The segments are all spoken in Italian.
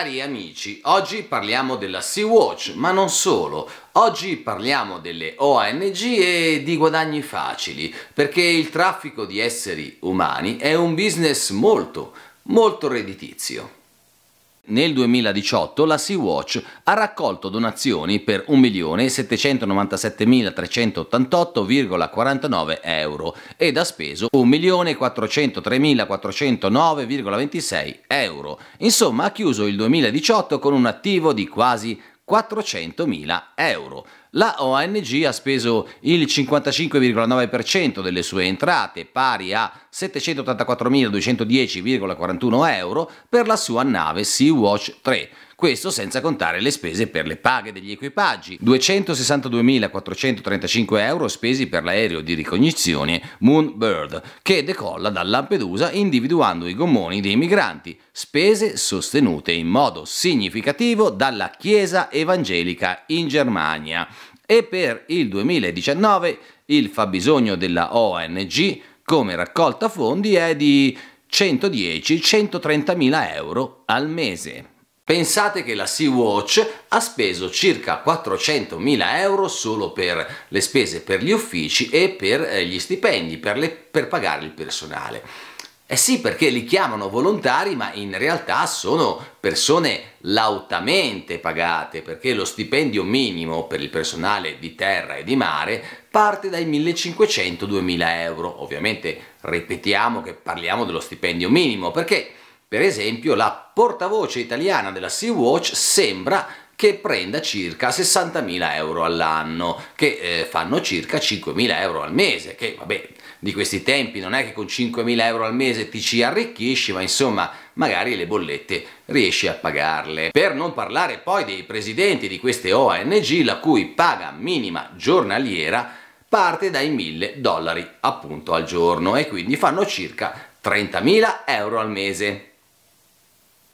Cari amici, oggi parliamo della Sea-Watch, ma non solo. Oggi parliamo delle ONG e di guadagni facili, perché il traffico di esseri umani è un business molto, molto redditizio nel 2018 la Sea-Watch ha raccolto donazioni per 1.797.388,49 euro ed ha speso 1.403.409,26 euro. Insomma ha chiuso il 2018 con un attivo di quasi 400.000 euro. La ONG ha speso il 55,9% delle sue entrate, pari a 784.210,41 euro, per la sua nave Sea-Watch 3, questo senza contare le spese per le paghe degli equipaggi, 262.435 euro spesi per l'aereo di ricognizione Moonbird, che decolla da Lampedusa individuando i gommoni dei migranti, spese sostenute in modo significativo dalla Chiesa Evangelica in Germania. E per il 2019 il fabbisogno della ONG come raccolta fondi è di 110-130 mila euro al mese. Pensate che la Sea-Watch ha speso circa 400.000 euro solo per le spese per gli uffici e per eh, gli stipendi, per, le, per pagare il personale. Eh sì, perché li chiamano volontari, ma in realtà sono persone lautamente pagate, perché lo stipendio minimo per il personale di terra e di mare parte dai 1500-2000 euro. Ovviamente ripetiamo che parliamo dello stipendio minimo, perché per esempio la portavoce italiana della Sea-Watch sembra che prenda circa 60.000 euro all'anno, che eh, fanno circa 5.000 euro al mese, che vabbè di questi tempi non è che con 5.000 euro al mese ti ci arricchisci, ma insomma magari le bollette riesci a pagarle. Per non parlare poi dei presidenti di queste ONG, la cui paga minima giornaliera parte dai 1.000 dollari appunto al giorno e quindi fanno circa 30.000 euro al mese.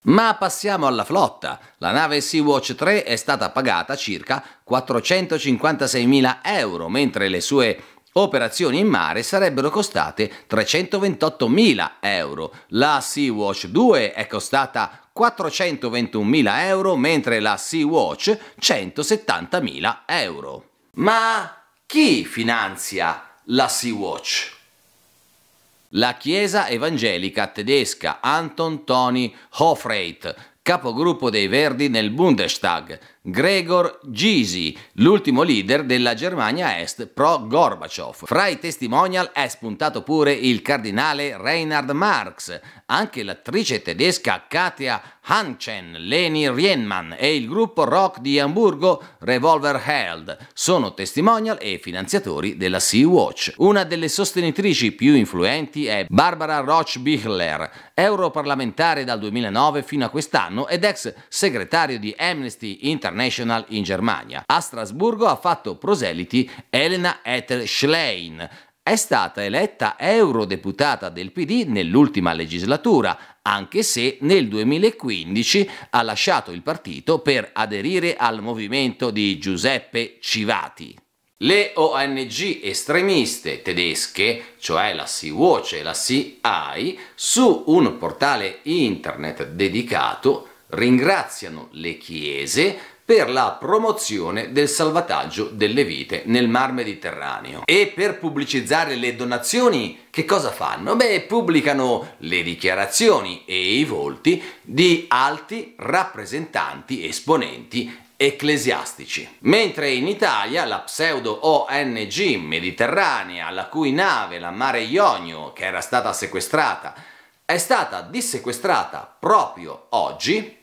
Ma passiamo alla flotta. La nave Sea-Watch 3 è stata pagata circa 456.000 euro, mentre le sue operazioni in mare sarebbero costate 328.000 euro. La Sea-Watch 2 è costata 421.000 euro, mentre la Sea-Watch 170.000 euro. Ma chi finanzia la Sea-Watch? la Chiesa evangelica tedesca Anton Toni Hofreit, capogruppo dei Verdi nel Bundestag, Gregor Gysi, l'ultimo leader della Germania Est pro Gorbaciov. Fra i testimonial è spuntato pure il cardinale Reinhard Marx, anche l'attrice tedesca Katia Hanchen, Leni Rienmann e il gruppo rock di Hamburgo Revolver Held sono testimonial e finanziatori della Sea-Watch. Una delle sostenitrici più influenti è Barbara Roch-Bichler, europarlamentare dal 2009 fino a quest'anno ed ex segretario di Amnesty International International in Germania. A Strasburgo ha fatto proseliti Elena Ethel Schlein, è stata eletta eurodeputata del PD nell'ultima legislatura, anche se nel 2015 ha lasciato il partito per aderire al movimento di Giuseppe Civati. Le ONG estremiste tedesche, cioè la Sea-Watch e la Sea-Eye, su un portale internet dedicato ringraziano le chiese per la promozione del salvataggio delle vite nel Mar Mediterraneo. E per pubblicizzare le donazioni che cosa fanno? Beh, pubblicano le dichiarazioni e i volti di alti rappresentanti, esponenti ecclesiastici. Mentre in Italia la pseudo ONG Mediterranea, la cui nave, la Mare Ionio, che era stata sequestrata, è stata dissequestrata proprio oggi,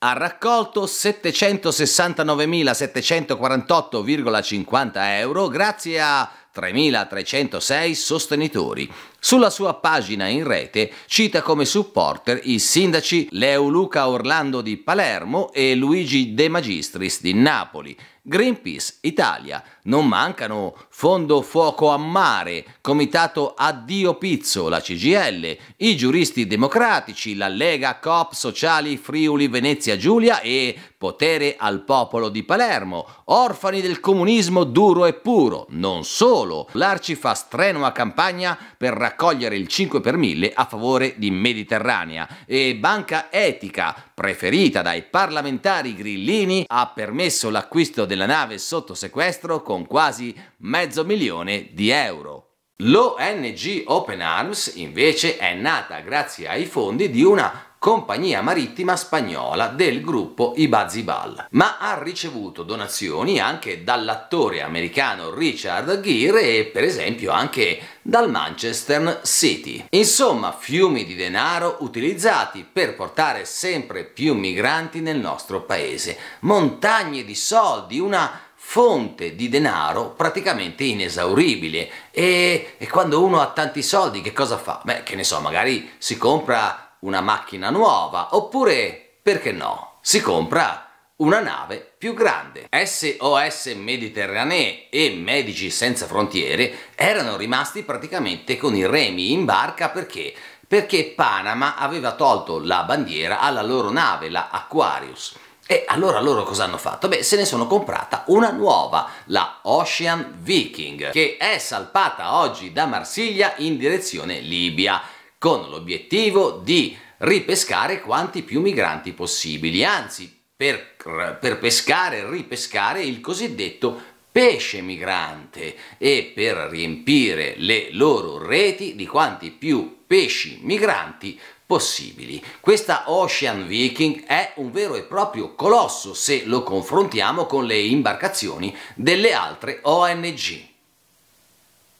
ha raccolto 769.748,50 euro grazie a 3.306 sostenitori. Sulla sua pagina in rete cita come supporter i sindaci Leo Luca Orlando di Palermo e Luigi De Magistris di Napoli, Greenpeace Italia, non mancano Fondo Fuoco a Mare, Comitato Addio Pizzo, la CGL, i giuristi democratici, la Lega Coop Sociali Friuli Venezia Giulia e Potere al Popolo di Palermo, orfani del comunismo duro e puro. Non solo, l'Arci fa strenua campagna per raccogliere il 5 per 1000 a favore di Mediterranea e Banca Etica, preferita dai parlamentari grillini, ha permesso l'acquisto della nave sotto sequestro con con quasi mezzo milione di euro. L'ONG Open Arms invece è nata grazie ai fondi di una compagnia marittima spagnola del gruppo Ibazibal, ma ha ricevuto donazioni anche dall'attore americano Richard Gere e per esempio anche dal Manchester City. Insomma, fiumi di denaro utilizzati per portare sempre più migranti nel nostro paese, montagne di soldi, una fonte di denaro praticamente inesauribile e, e, quando uno ha tanti soldi che cosa fa? Beh, che ne so, magari si compra una macchina nuova oppure, perché no, si compra una nave più grande. SOS Mediterranee e Medici Senza Frontiere erano rimasti praticamente con i remi in barca perché? Perché Panama aveva tolto la bandiera alla loro nave, la Aquarius e allora loro cosa hanno fatto? Beh, se ne sono comprata una nuova, la Ocean Viking, che è salpata oggi da Marsiglia in direzione Libia, con l'obiettivo di ripescare quanti più migranti possibili, anzi per, per pescare e ripescare il cosiddetto pesce migrante e per riempire le loro reti di quanti più pesci migranti possibili. Questa Ocean Viking è un vero e proprio colosso se lo confrontiamo con le imbarcazioni delle altre ONG.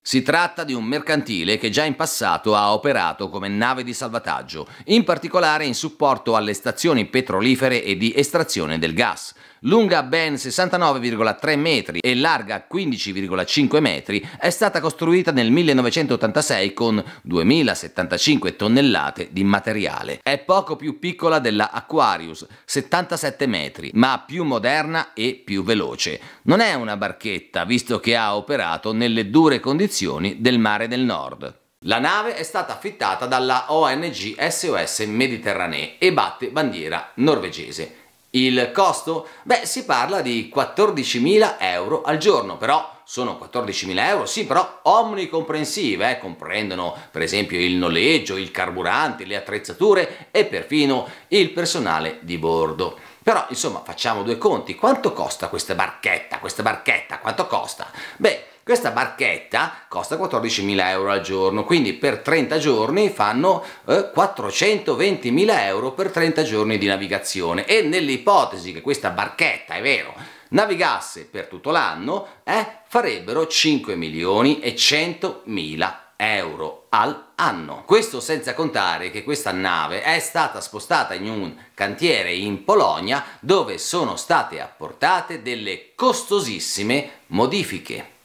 Si tratta di un mercantile che già in passato ha operato come nave di salvataggio, in particolare in supporto alle stazioni petrolifere e di estrazione del gas lunga ben 69,3 metri e larga 15,5 metri, è stata costruita nel 1986 con 2075 tonnellate di materiale. È poco più piccola della Aquarius, 77 metri, ma più moderna e più veloce. Non è una barchetta, visto che ha operato nelle dure condizioni del mare del nord. La nave è stata affittata dalla ONG SOS Mediterranee e batte bandiera norvegese. Il costo? Beh, si parla di 14.000 euro al giorno, però sono 14.000 euro, sì, però omnicomprensive, eh? comprendono per esempio il noleggio, il carburante, le attrezzature e perfino il personale di bordo. Però insomma facciamo due conti, quanto costa questa barchetta? Questa barchetta quanto costa? Beh, questa barchetta costa 14.000 euro al giorno, quindi per 30 giorni fanno eh, 420.000 euro per 30 giorni di navigazione e nell'ipotesi che questa barchetta, è vero, navigasse per tutto l'anno, eh, farebbero 5 milioni e 100.000 euro al anno. Questo senza contare che questa nave è stata spostata in un cantiere in Polonia dove sono state apportate delle costosissime modifiche.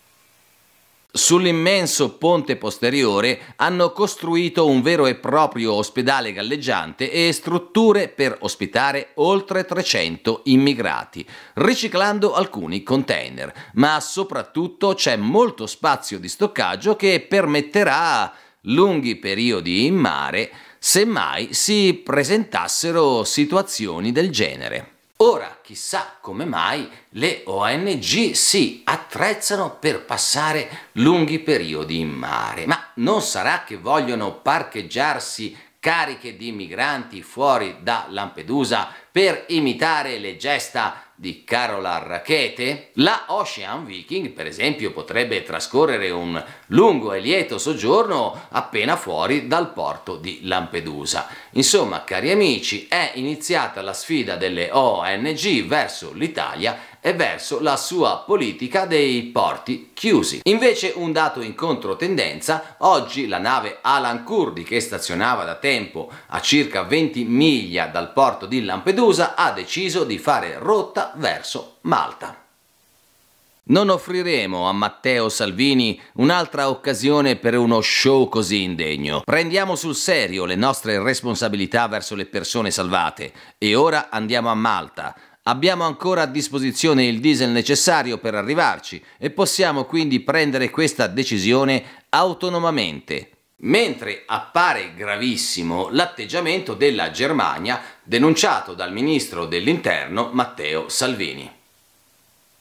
Sull'immenso ponte posteriore hanno costruito un vero e proprio ospedale galleggiante e strutture per ospitare oltre 300 immigrati, riciclando alcuni container, ma soprattutto c'è molto spazio di stoccaggio che permetterà lunghi periodi in mare se mai si presentassero situazioni del genere. Ora, chissà come mai, le ONG si attrezzano per passare lunghi periodi in mare. Ma non sarà che vogliono parcheggiarsi cariche di migranti fuori da Lampedusa per imitare le gesta di Carola Rackete, la Ocean Viking, per esempio, potrebbe trascorrere un lungo e lieto soggiorno appena fuori dal porto di Lampedusa. Insomma, cari amici, è iniziata la sfida delle ONG verso l'Italia e verso la sua politica dei porti chiusi. Invece un dato in controtendenza, oggi la nave Alan Kurdi che stazionava da tempo a circa 20 miglia dal porto di Lampedusa ha deciso di fare rotta verso Malta. Non offriremo a Matteo Salvini un'altra occasione per uno show così indegno. Prendiamo sul serio le nostre responsabilità verso le persone salvate e ora andiamo a Malta Abbiamo ancora a disposizione il diesel necessario per arrivarci e possiamo quindi prendere questa decisione autonomamente. Mentre appare gravissimo l'atteggiamento della Germania denunciato dal ministro dell'interno Matteo Salvini.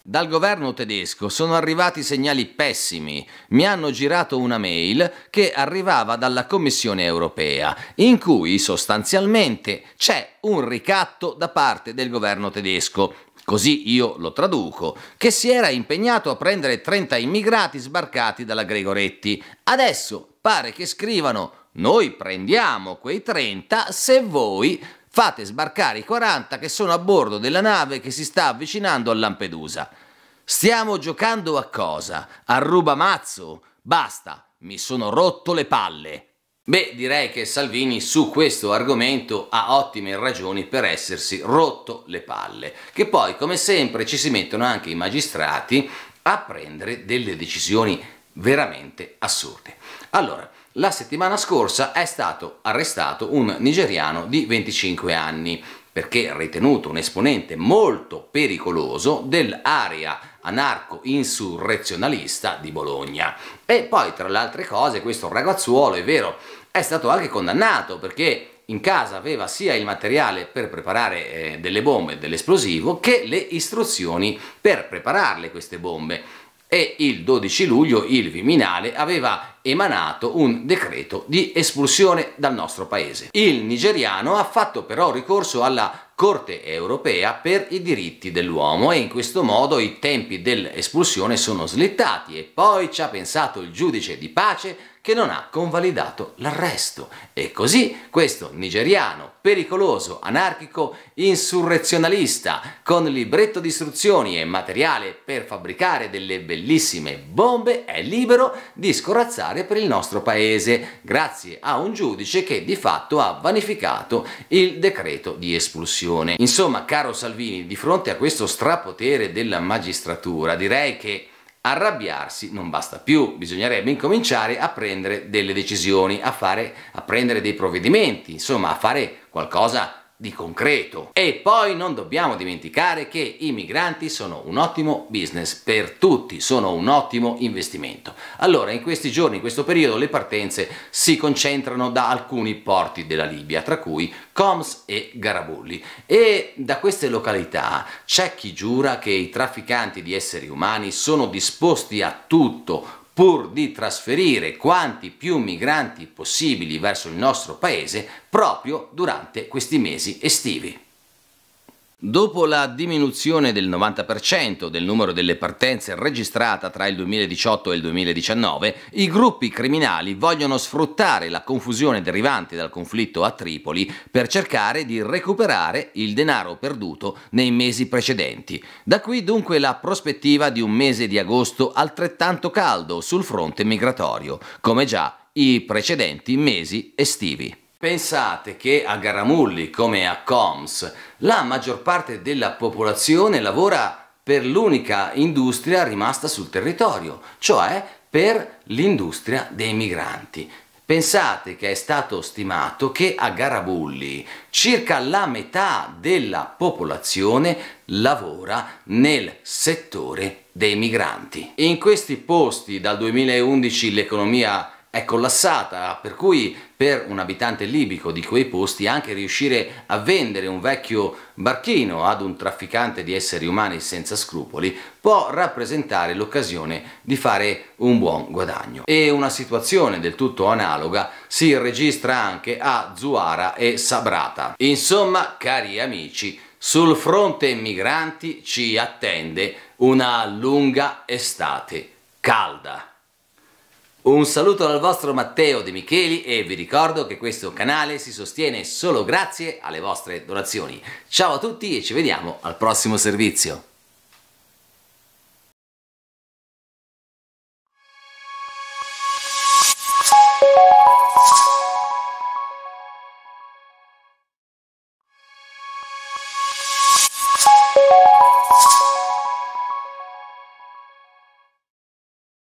Dal governo tedesco sono arrivati segnali pessimi. Mi hanno girato una mail che arrivava dalla Commissione europea, in cui sostanzialmente c'è un ricatto da parte del governo tedesco. Così io lo traduco, che si era impegnato a prendere 30 immigrati sbarcati dalla Gregoretti. Adesso pare che scrivano noi prendiamo quei 30 se voi fate sbarcare i 40 che sono a bordo della nave che si sta avvicinando a Lampedusa. Stiamo giocando a cosa? A rubamazzo? Basta, mi sono rotto le palle. Beh, direi che Salvini su questo argomento ha ottime ragioni per essersi rotto le palle, che poi come sempre ci si mettono anche i magistrati a prendere delle decisioni veramente assurde. Allora, la settimana scorsa è stato arrestato un nigeriano di 25 anni perché ritenuto un esponente molto pericoloso dell'area anarco-insurrezionalista di Bologna. E poi, tra le altre cose, questo ragazzuolo, è vero, è stato anche condannato perché in casa aveva sia il materiale per preparare eh, delle bombe, dell'esplosivo, che le istruzioni per prepararle queste bombe e il 12 luglio il Viminale aveva emanato un decreto di espulsione dal nostro paese. Il nigeriano ha fatto però ricorso alla Corte europea per i diritti dell'uomo e in questo modo i tempi dell'espulsione sono slittati e poi ci ha pensato il giudice di pace che non ha convalidato l'arresto. E così questo nigeriano pericoloso, anarchico, insurrezionalista, con libretto di istruzioni e materiale per fabbricare delle bellissime bombe, è libero di scorazzare per il nostro paese, grazie a un giudice che di fatto ha vanificato il decreto di espulsione decisione. Insomma, caro Salvini, di fronte a questo strapotere della magistratura, direi che arrabbiarsi non basta più, bisognerebbe incominciare a prendere delle decisioni, a, fare, a prendere dei provvedimenti, insomma a fare qualcosa di concreto. E poi non dobbiamo dimenticare che i migranti sono un ottimo business per tutti, sono un ottimo investimento. Allora in questi giorni, in questo periodo, le partenze si concentrano da alcuni porti della Libia, tra cui Coms e Garabulli. E da queste località c'è chi giura che i trafficanti di esseri umani sono disposti a tutto pur di trasferire quanti più migranti possibili verso il nostro paese proprio durante questi mesi estivi. Dopo la diminuzione del 90% del numero delle partenze registrata tra il 2018 e il 2019, i gruppi criminali vogliono sfruttare la confusione derivante dal conflitto a Tripoli per cercare di recuperare il denaro perduto nei mesi precedenti. Da qui dunque la prospettiva di un mese di agosto altrettanto caldo sul fronte migratorio, come già i precedenti mesi estivi. Pensate che a Garamulli, come a Coms, la maggior parte della popolazione lavora per l'unica industria rimasta sul territorio, cioè per l'industria dei migranti. Pensate che è stato stimato che a Garabulli circa la metà della popolazione lavora nel settore dei migranti. In questi posti dal 2011 l'economia è collassata, per cui per un abitante libico di quei posti anche riuscire a vendere un vecchio barchino ad un trafficante di esseri umani senza scrupoli può rappresentare l'occasione di fare un buon guadagno. E una situazione del tutto analoga si registra anche a Zuara e Sabrata. Insomma, cari amici, sul fronte migranti ci attende una lunga estate calda. Un saluto dal vostro Matteo De Micheli e vi ricordo che questo canale si sostiene solo grazie alle vostre donazioni. Ciao a tutti e ci vediamo al prossimo servizio.